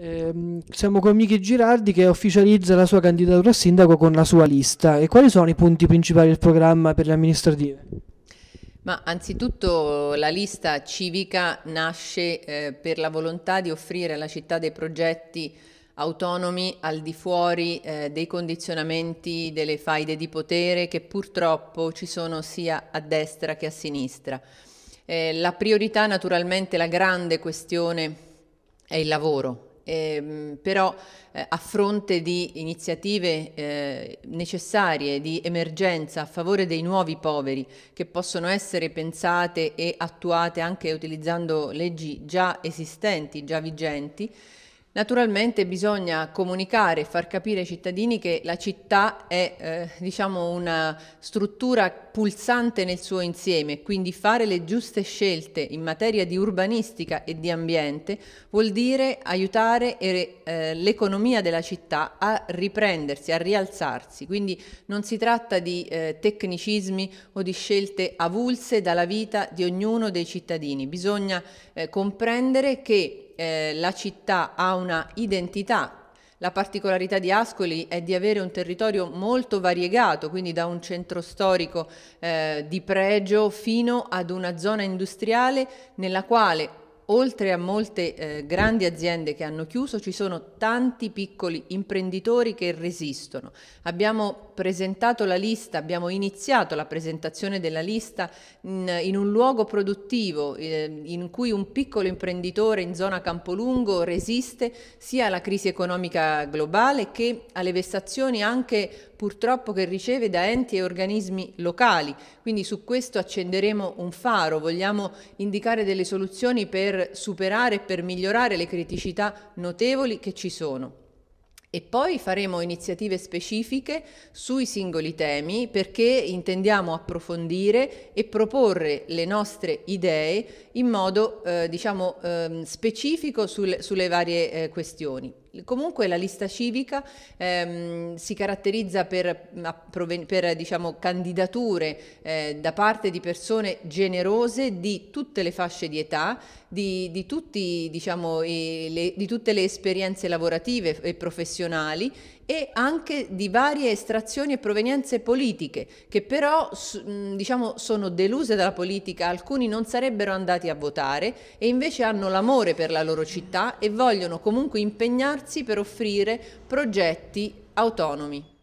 Eh, siamo con Michi Girardi che ufficializza la sua candidatura a sindaco con la sua lista. E quali sono i punti principali del programma per le amministrative? Ma anzitutto la lista civica nasce eh, per la volontà di offrire alla città dei progetti autonomi al di fuori eh, dei condizionamenti delle faide di potere che purtroppo ci sono sia a destra che a sinistra. Eh, la priorità naturalmente, la grande questione è il lavoro, eh, però eh, a fronte di iniziative eh, necessarie di emergenza a favore dei nuovi poveri che possono essere pensate e attuate anche utilizzando leggi già esistenti, già vigenti, Naturalmente bisogna comunicare e far capire ai cittadini che la città è eh, diciamo una struttura pulsante nel suo insieme, quindi fare le giuste scelte in materia di urbanistica e di ambiente vuol dire aiutare eh, l'economia della città a riprendersi, a rialzarsi, quindi non si tratta di eh, tecnicismi o di scelte avulse dalla vita di ognuno dei cittadini, bisogna eh, comprendere che eh, la città ha una identità la particolarità di Ascoli è di avere un territorio molto variegato, quindi da un centro storico eh, di pregio fino ad una zona industriale nella quale oltre a molte eh, grandi aziende che hanno chiuso, ci sono tanti piccoli imprenditori che resistono. Abbiamo presentato la lista, abbiamo iniziato la presentazione della lista in, in un luogo produttivo eh, in cui un piccolo imprenditore in zona Campolungo resiste sia alla crisi economica globale che alle vessazioni anche purtroppo che riceve da enti e organismi locali. Quindi su questo accenderemo un faro, vogliamo indicare delle soluzioni per per superare e per migliorare le criticità notevoli che ci sono. E poi faremo iniziative specifiche sui singoli temi perché intendiamo approfondire e proporre le nostre idee in modo eh, diciamo, eh, specifico sul, sulle varie eh, questioni. Comunque la lista civica ehm, si caratterizza per, per diciamo, candidature eh, da parte di persone generose di tutte le fasce di età, di, di, tutti, diciamo, i, le, di tutte le esperienze lavorative e professionali e anche di varie estrazioni e provenienze politiche che però diciamo, sono deluse dalla politica, alcuni non sarebbero andati a votare e invece hanno l'amore per la loro città e vogliono comunque impegnarsi per offrire progetti autonomi.